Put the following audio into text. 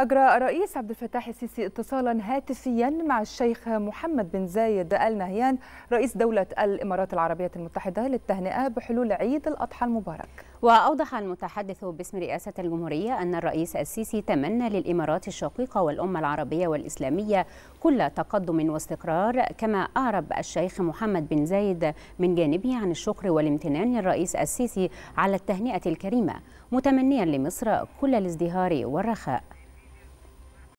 أجرى الرئيس عبد الفتاح السيسي اتصالا هاتفيا مع الشيخ محمد بن زايد آل نهيان رئيس دولة الإمارات العربية المتحدة للتهنئة بحلول عيد الأضحى المبارك وأوضح المتحدث باسم رئاسة الجمهورية أن الرئيس السيسي تمنى للإمارات الشقيقة والأمة العربية والإسلامية كل تقدم واستقرار كما أعرب الشيخ محمد بن زايد من جانبه عن الشكر والامتنان للرئيس السيسي على التهنئة الكريمة متمنيا لمصر كل الازدهار والرخاء